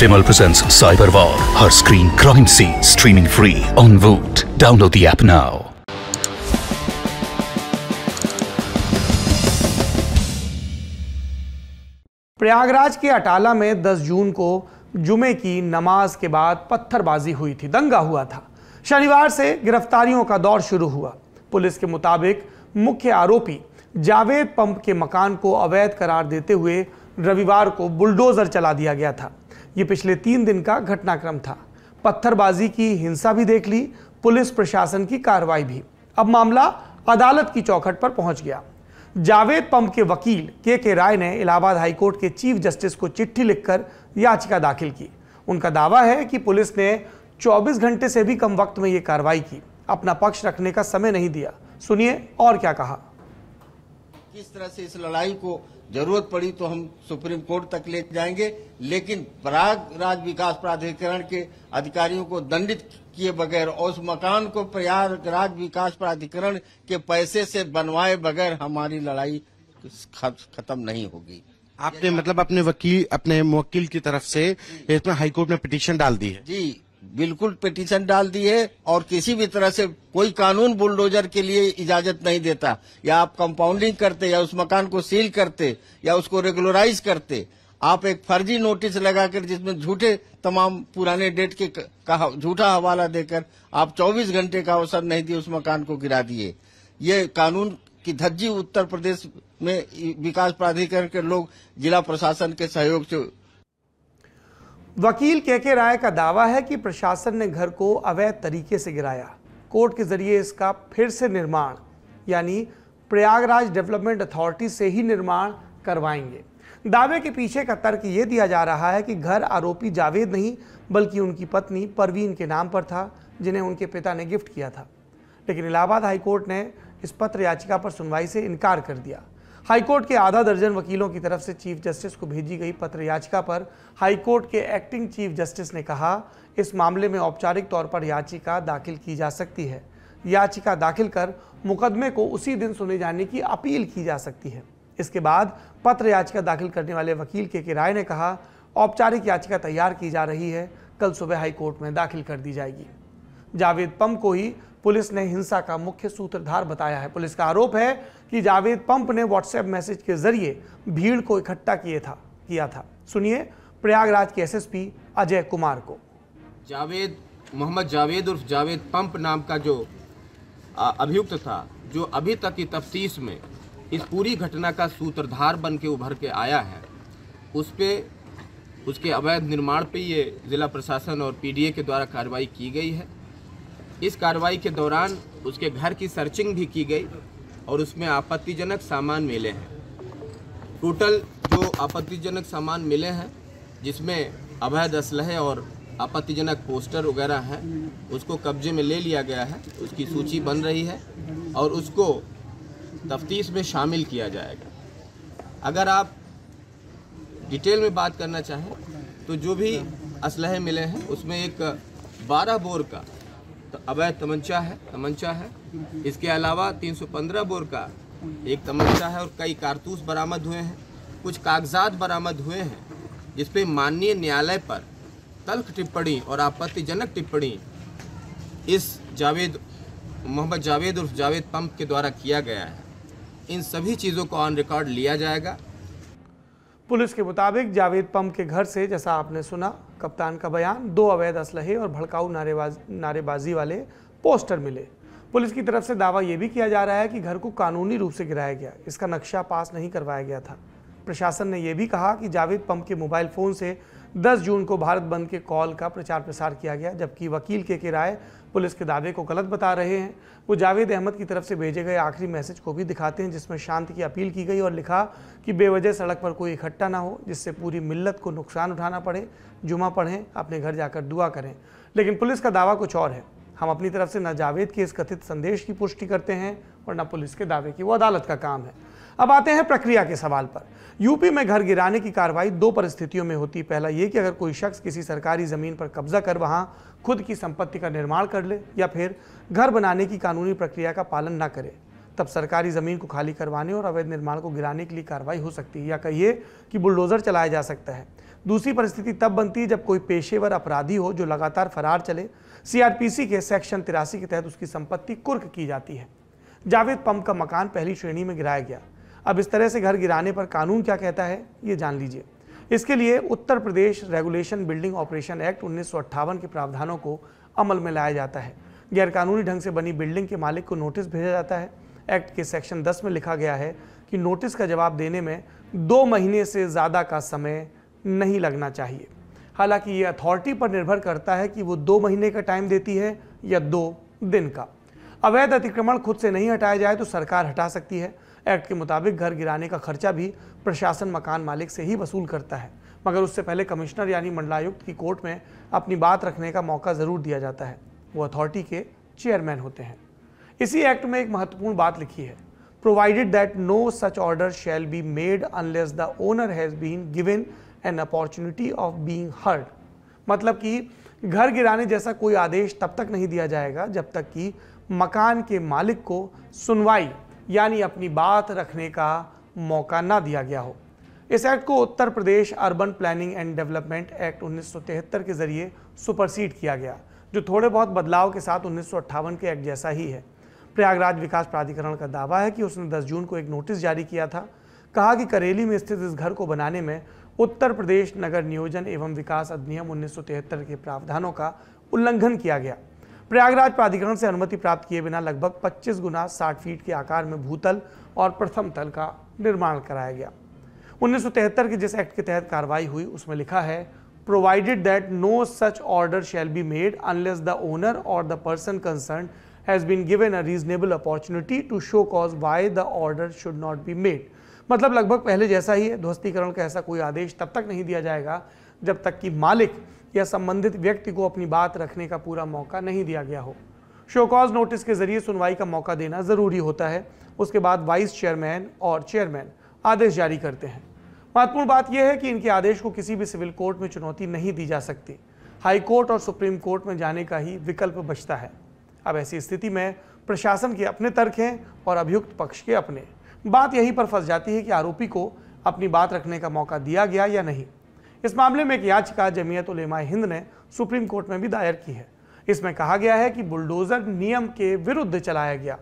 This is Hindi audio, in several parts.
Vimal presents Cyber War, her screen crime scene, streaming free on Voot. Download the app now. Prayagraj के अटाला में 10 जून को जुमे की नमाज के बाद पत्थरबाजी हुई थी दंगा हुआ था शनिवार से गिरफ्तारियों का दौर शुरू हुआ पुलिस के मुताबिक मुख्य आरोपी जावेद पंप के मकान को अवैध करार देते हुए रविवार को बुलडोजर चला दिया गया था ये पिछले तीन दिन का घटनाक्रम था पत्थरबाजी की हिंसा भी देख ली पुलिस प्रशासन की कार्रवाई भी अब मामला अदालत की चौखट पर पहुंच गया जावेद पंप के वकील के के राय ने इलाहाबाद हाईकोर्ट के चीफ जस्टिस को चिट्ठी लिखकर याचिका दाखिल की उनका दावा है कि पुलिस ने 24 घंटे से भी कम वक्त में यह कार्रवाई की अपना पक्ष रखने का समय नहीं दिया सुनिए और क्या कहा किस तरह से इस लड़ाई को जरूरत पड़ी तो हम सुप्रीम कोर्ट तक ले जाएंगे लेकिन प्रयागराज राज विकास प्राधिकरण के अधिकारियों को दंडित किए बगैर और उस मकान को प्रयागराज विकास प्राधिकरण के पैसे से बनवाए बगैर हमारी लड़ाई खत्म नहीं होगी आपने मतलब अपने वकील अपने मुवक्किल की तरफ से इसमें हाईकोर्ट में पिटीशन डाल दी है जी बिल्कुल पिटीशन डाल दी है और किसी भी तरह से कोई कानून बुलडोजर के लिए इजाजत नहीं देता या आप कंपाउंडिंग करते या उस मकान को सील करते या उसको रेगुलराइज करते आप एक फर्जी नोटिस लगाकर जिसमें झूठे तमाम पुराने डेट के झूठा हवाला देकर आप 24 घंटे का अवसर नहीं दिए उस मकान को गिरा दिए ये कानून की धज्जी उत्तर प्रदेश में विकास प्राधिकरण के लोग जिला प्रशासन के सहयोग से वकील के के राय का दावा है कि प्रशासन ने घर को अवैध तरीके से गिराया कोर्ट के जरिए इसका फिर से निर्माण यानी प्रयागराज डेवलपमेंट अथॉरिटी से ही निर्माण करवाएंगे दावे के पीछे का तर्क ये दिया जा रहा है कि घर आरोपी जावेद नहीं बल्कि उनकी पत्नी परवीन के नाम पर था जिन्हें उनके पिता ने गिफ्ट किया था लेकिन इलाहाबाद हाईकोर्ट ने इस पत्र याचिका पर सुनवाई से इनकार कर दिया हाईकोर्ट के आधा दर्जन वकीलों की तरफ से चीफ जस्टिस को भेजी गई पत्र याचिका पर हाईकोर्ट के एक्टिंग चीफ जस्टिस ने कहा इस मामले में औपचारिक तौर पर याचिका दाखिल की जा सकती है याचिका दाखिल कर मुकदमे को उसी दिन सुने जाने की अपील की जा सकती है इसके बाद पत्र याचिका दाखिल करने वाले वकील के के राय ने कहा औपचारिक याचिका तैयार की जा रही है कल सुबह हाईकोर्ट में दाखिल कर दी जाएगी जावेद पम को ही पुलिस ने हिंसा का मुख्य सूत्रधार बताया है पुलिस का आरोप है कि जावेद पंप ने व्हाट्सएप मैसेज के जरिए भीड़ को इकट्ठा किए था किया था सुनिए प्रयागराज के एसएसपी अजय कुमार को जावेद मोहम्मद जावेद उर्फ जावेद पंप नाम का जो अभियुक्त था जो अभी तक की तफ्तीश में इस पूरी घटना का सूत्रधार बन के उभर के आया है उस पर उसके अवैध निर्माण पे ये ज़िला प्रशासन और पीडीए के द्वारा कार्रवाई की गई है इस कार्रवाई के दौरान उसके घर की सर्चिंग भी की गई और उसमें आपत्तिजनक सामान मिले हैं टोटल जो आपत्तिजनक सामान मिले हैं जिसमें अवैध असलहे और आपत्तिजनक पोस्टर वगैरह हैं उसको कब्जे में ले लिया गया है उसकी सूची बन रही है और उसको तफ्तीश में शामिल किया जाएगा अगर आप डिटेल में बात करना चाहें तो जो भी असलहे मिले हैं उसमें एक बारह बोर का तो अवैध तमंचा है तमंचा है इसके अलावा 315 बोर का एक तमंचा है और कई कारतूस बरामद हुए हैं कुछ कागजात बरामद हुए हैं जिसपे माननीय न्यायालय पर तल्ख टिप्पणी और आपत्तिजनक टिप्पणी इस जावेद मोहम्मद जावेद उर्फ जावेद पंप के द्वारा किया गया है इन सभी चीज़ों को ऑन रिकॉर्ड लिया जाएगा पुलिस के मुताबिक जावेद पंप के घर से जैसा आपने सुना कप्तान का बयान दो अवैध असलहे और भड़काऊ नारेबाज नारेबाजी वाले पोस्टर मिले पुलिस की तरफ से दावा यह भी किया जा रहा है कि घर को कानूनी रूप से गिराया गया इसका नक्शा पास नहीं करवाया गया था प्रशासन ने यह भी कहा कि जावेद पंप के मोबाइल फ़ोन से 10 जून को भारत बंद के कॉल का प्रचार प्रसार किया गया जबकि वकील के किराए पुलिस के दावे को गलत बता रहे हैं वो जावेद अहमद की तरफ से भेजे गए आखिरी मैसेज को भी दिखाते हैं जिसमें शांति की अपील की गई और लिखा कि बेवजह सड़क पर कोई इकट्ठा ना हो जिससे पूरी मिल्लत को नुकसान उठाना पड़े जुमा पढ़ें अपने घर जाकर दुआ करें लेकिन पुलिस का दावा कुछ और है हम अपनी तरफ से न जावेद के इस कथित संदेश की पुष्टि करते हैं और न पुलिस के दावे की वो अदालत का काम है अब आते हैं प्रक्रिया के सवाल पर यूपी में घर गिराने की कार्रवाई दो परिस्थितियों में होती पहला ये कि अगर कोई शख्स किसी सरकारी ज़मीन पर कब्जा कर वहाँ खुद की संपत्ति का निर्माण कर ले या फिर घर बनाने की कानूनी प्रक्रिया का पालन न करे तब सरकारी ज़मीन को खाली करवाने और अवैध निर्माण को गिराने के लिए कार्रवाई हो सकती है या कहिए कि बुलडोज़र चलाया जा सकता है दूसरी परिस्थिति तब बनती है जब कोई पेशेवर अपराधी हो जो लगातार फरार चले सीआरपीसी के सेक्शन तिरासी के तहत उसकी संपत्ति कुर्क की जाती है जावेद पंप का मकान पहली श्रेणी में गिराया गया अब इस तरह से घर गिराने पर कानून क्या कहता है ये जान लीजिए इसके लिए Uttar Pradesh regulation building operation act उन्नीस के प्रावधानों को अमल में लाया जाता है गैरकानूनी ढंग से बनी बिल्डिंग के मालिक को नोटिस भेजा जाता है एक्ट के सेक्शन 10 में लिखा गया है कि नोटिस का जवाब देने में दो महीने से ज़्यादा का समय नहीं लगना चाहिए हालांकि ये अथॉरिटी पर निर्भर करता है कि वो दो महीने का टाइम देती है या दो दिन का अवैध अतिक्रमण खुद से नहीं हटाया जाए तो सरकार हटा सकती है एक्ट के मुताबिक घर गिराने का खर्चा भी प्रशासन मकान मालिक से ही वसूल करता है मगर उससे पहले कमिश्नर यानी मंडलायुक्त की कोर्ट में अपनी बात रखने का मौका ज़रूर दिया जाता है वो अथॉरिटी के चेयरमैन होते हैं इसी एक्ट में एक महत्वपूर्ण बात लिखी है provided that no such order shall be made unless the owner has been given an opportunity of being heard मतलब कि घर गिराने जैसा कोई आदेश तब तक नहीं दिया जाएगा जब तक कि मकान के मालिक को सुनवाई यानी अपनी बात रखने का मौका ना दिया गया हो इस एक्ट को Uttar Pradesh urban planning and development act 1973 के जरिए सुपरसीड किया गया जो थोड़े बहुत बदलाव के साथ उन्नीस के एक्ट जैसा ही है प्रयागराज विकास प्राधिकरण का दावा है कि उसने 10 जून को एक नोटिस जारी किया था कहा कि करेली में स्थित इस घर को बनाने में उत्तर प्रदेश नगर नियोजन एवं विकास अधिनियम उन्नीस के प्रावधानों का उल्लंघन किया गया प्रयागराज प्राधिकरण से अनुमति प्राप्त किए बिना लगभग 25 गुना 60 फीट के आकार में भूतल और प्रथम तल का निर्माण कराया गया उन्नीस के जिस एक्ट के तहत कार्रवाई हुई उसमें लिखा है provided that no such order shall be made unless the owner or the person concerned has been given a reasonable opportunity to show cause why the order should not be made मतलब लगभग पहले जैसा ही है ध्वस्तीकरण का ऐसा कोई आदेश तब तक नहीं दिया जाएगा जब तक कि मालिक या संबंधित व्यक्ति को अपनी बात रखने का पूरा मौका नहीं दिया गया हो शोकॉज नोटिस के जरिए सुनवाई का मौका देना ज़रूरी होता है उसके बाद वाइस चेयरमैन और चेयरमैन आदेश जारी करते हैं महत्वपूर्ण बात यह है कि इनके आदेश को किसी भी सिविल कोर्ट में चुनौती नहीं दी जा सकती हाई कोर्ट और सुप्रीम कोर्ट में जाने का ही विकल्प बचता है अब ऐसी स्थिति में प्रशासन के अपने तर्क हैं और अभियुक्त पक्ष के अपने बात यहीं पर फंस जाती है कि आरोपी को अपनी बात रखने का मौका दिया गया या नहीं इस मामले में एक याचिका जमीयत उलेमा हिंद ने सुप्रीम कोर्ट में भी दायर की है इसमें कहा गया है कि बुलडोज़र नियम के विरुद्ध चलाया गया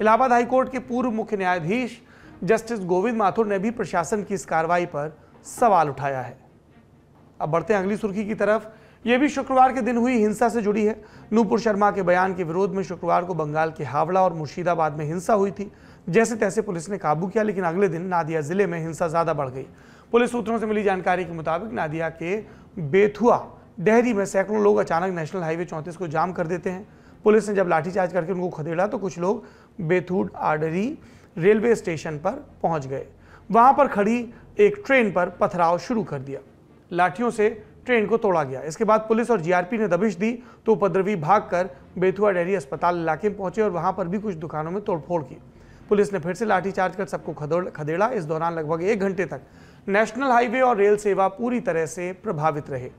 इलाहाबाद हाईकोर्ट के पूर्व मुख्य न्यायाधीश जस्टिस गोविंद माथुर ने भी प्रशासन की इस कार्रवाई पर सवाल उठाया है अब बढ़ते हैं अगली सुर्खी की तरफ यह भी शुक्रवार के दिन हुई हिंसा से जुड़ी है नूपुर शर्मा के बयान के विरोध में शुक्रवार को बंगाल के हावड़ा और मुर्शिदाबाद में हिंसा हुई थी जैसे तैसे पुलिस ने काबू किया लेकिन अगले दिन नादिया जिले में हिंसा ज्यादा बढ़ गई पुलिस सूत्रों से मिली जानकारी के मुताबिक नादिया के बेथुआ डहरी में सैकड़ों लोग अचानक नेशनल हाईवे चौंतीस को जाम कर देते हैं पुलिस ने जब लाठीचार्ज करके उनको खदेड़ा तो कुछ लोग बेथूड आडरी रेलवे स्टेशन पर पहुंच गए वहां पर खड़ी एक ट्रेन पर पथराव शुरू कर दिया लाठियों से ट्रेन को तोड़ा गया इसके बाद पुलिस और जीआरपी ने दबिश दी तो उपद्रवी भागकर बेथुआ डेयरी अस्पताल इलाके में पहुंचे और वहां पर भी कुछ दुकानों में तोड़फोड़ की पुलिस ने फिर से लाठीचार्ज कर सबको खदेड़ा इस दौरान लगभग एक घंटे तक नेशनल हाईवे और रेल सेवा पूरी तरह से प्रभावित रहे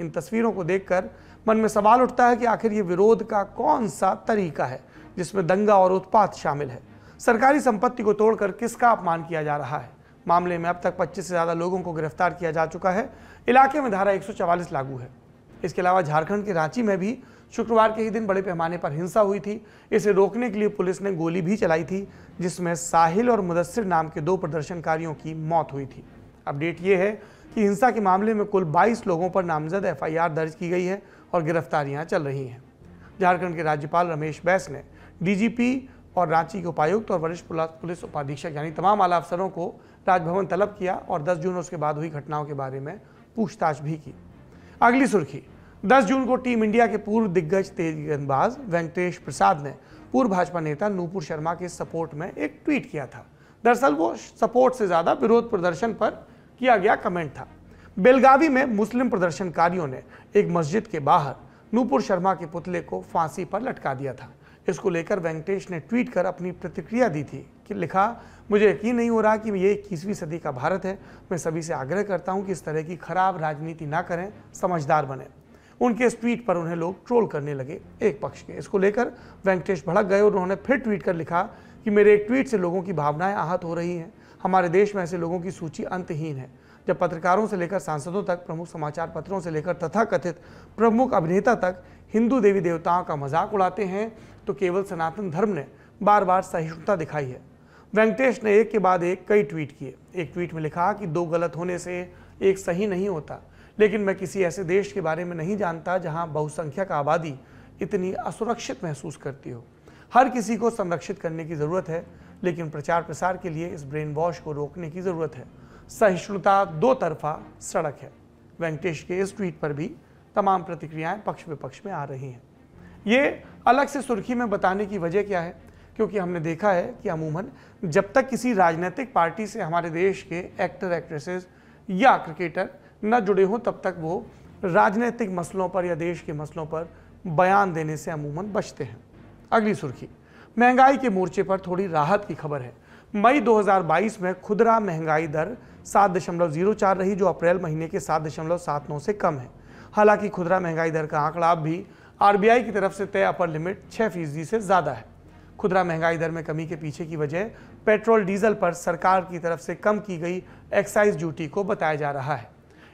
इन तस्वीरों को देखकर मन में सवाल उठता है कि आखिर ये विरोध का कौन सा तरीका है जिसमें दंगा और उत्पात शामिल है सरकारी संपत्ति को तोड़कर किसका अपमान किया जा रहा है मामले में अब तक 25 से ज़्यादा लोगों को गिरफ्तार किया जा चुका है इलाके में धारा 144 लागू है इसके अलावा झारखंड के रांची में भी शुक्रवार के ही दिन बड़े पैमाने पर हिंसा हुई थी इसे रोकने के लिए पुलिस ने गोली भी चलाई थी जिसमें साहिल और मुदस्सिर नाम के दो प्रदर्शनकारियों की मौत हुई थी अपडेट ये है कि हिंसा के मामले में कुल 22 लोगों पर नामजद एफआईआर दर्ज की गई है और गिरफ्तारियां चल रही हैं झारखंड के राज्यपाल रमेश बैस ने डीजीपी और रांची के उपायुक्त और वरिष्ठ पुलिस उपाधीक्षक यानी तमाम आला अफसरों को राजभवन तलब किया और 10 जून उसके बाद हुई घटनाओं के बारे में पूछताछ भी की अगली सुर्खी दस जून को टीम इंडिया के पूर्व दिग्गज तेज गेंदबाज वेंकटेश प्रसाद ने पूर्व भाजपा नेता नूपुर शर्मा के सपोर्ट में एक ट्वीट किया था दरअसल वो सपोर्ट से ज़्यादा विरोध प्रदर्शन पर किया गया कमेंट था बेलगावी में मुस्लिम प्रदर्शनकारियों ने एक मस्जिद के बाहर नूपुर शर्मा के पुतले को फांसी पर लटका दिया था इसको लेकर वेंकटेश ने ट्वीट कर अपनी प्रतिक्रिया दी थी कि लिखा मुझे यकीन नहीं हो रहा कि ये इक्कीसवीं सदी का भारत है मैं सभी से आग्रह करता हूँ कि इस तरह की खराब राजनीति ना करें समझदार बने उनके इस ट्वीट पर उन्हें लोग ट्रोल करने लगे एक पक्ष के इसको लेकर वेंकटेश भड़क गए और उन्होंने फिर ट्वीट कर लिखा कि मेरे एक ट्वीट से लोगों की भावनाएं आहत हो रही हैं हमारे देश में ऐसे लोगों की सूची अंतहीन है जब पत्रकारों से लेकर सांसदों तक प्रमुख समाचार पत्रों से लेकर तथाकथित प्रमुख अभिनेता तक हिंदू देवी देवताओं का मजाक उड़ाते हैं तो केवल सनातन धर्म ने बार बार सहिष्णुता दिखाई है वेंकटेश ने एक के बाद एक कई ट्वीट किए एक ट्वीट में लिखा कि दो गलत होने से एक सही नहीं होता लेकिन मैं किसी ऐसे देश के बारे में नहीं जानता जहां बहुसंख्यक आबादी इतनी असुरक्षित महसूस करती हो हर किसी को संरक्षित करने की ज़रूरत है लेकिन प्रचार प्रसार के लिए इस ब्रेन वॉश को रोकने की ज़रूरत है सहिष्णुता दो तरफा सड़क है वेंकटेश के इस ट्वीट पर भी तमाम प्रतिक्रियाएं पक्ष विपक्ष में आ रही हैं ये अलग से सुर्खी में बताने की वजह क्या है क्योंकि हमने देखा है कि अमूमन जब तक किसी राजनीतिक पार्टी से हमारे देश के एक्टर एक्ट्रेसेस या क्रिकेटर न जुड़े हों तब तक वो राजनीतिक मसलों पर या देश के मसलों पर बयान देने से अमूमन बचते हैं अगली सुर्खी महंगाई के मोर्चे पर थोड़ी राहत की खबर है मई 2022 में खुदरा महंगाई दर सात दशमलव जीरो चार रही जो अप्रैल महीने के सात दशमलव सात नौ से कम है हालांकि खुदरा महंगाई दर का आंकड़ा अब भी आरबीआई की तरफ से तय अपर लिमिट छः फीसदी से ज़्यादा है खुदरा महंगाई दर में कमी के पीछे की वजह पेट्रोल डीजल पर सरकार की तरफ से कम की गई एक्साइज ड्यूटी को बताया जा रहा है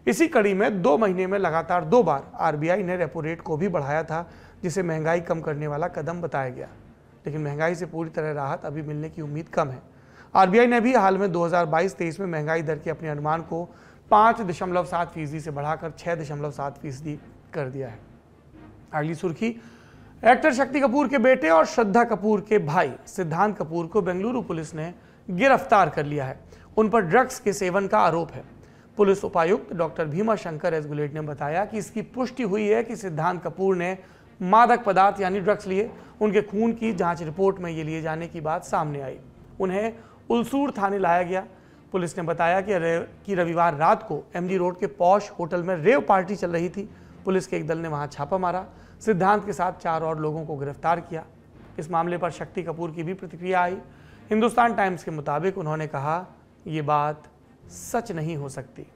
इसी कड़ी में दो महीने में लगातार दो बार आरबीआई ने रेपो रेट को भी बढ़ाया था जिसे महंगाई कम करने वाला कदम बताया गया लेकिन महंगाई से पूरी तरह राहत अभी मिलने की उम्मीद कम है आरबीआई ने भी हाल में 2022-23 में महंगाई दर के अपने अनुमान को पाँच दशमलव सात फीसदी से बढ़ाकर छः दशमलव सात फीसदी कर दिया है अगली सुर्खी एक्टर शक्ति कपूर के बेटे और श्रद्धा कपूर के भाई सिद्धांत कपूर को बेंगलुरु पुलिस ने गिरफ्तार कर लिया है उन पर ड्रग्स के सेवन का आरोप है पुलिस उपायुक्त डॉक्टर भीमा शंकर एसगुलेट ने बताया कि इसकी पुष्टि हुई है कि सिद्धांत कपूर ने मादक पदार्थ यानी ड्रग्स लिए उनके खून की जांच रिपोर्ट में ये लिए जाने की बात सामने आई उन्हें उलसूर थाने लाया गया पुलिस ने बताया कि कि रविवार रात को एमजी रोड के पौश होटल में रेव पार्टी चल रही थी पुलिस के एक दल ने वहां छापा मारा सिद्धांत के साथ चार और लोगों को गिरफ्तार किया इस मामले पर शक्ति कपूर की भी प्रतिक्रिया आई हिंदुस्तान टाइम्स के मुताबिक उन्होंने कहा ये बात सच नहीं हो सकती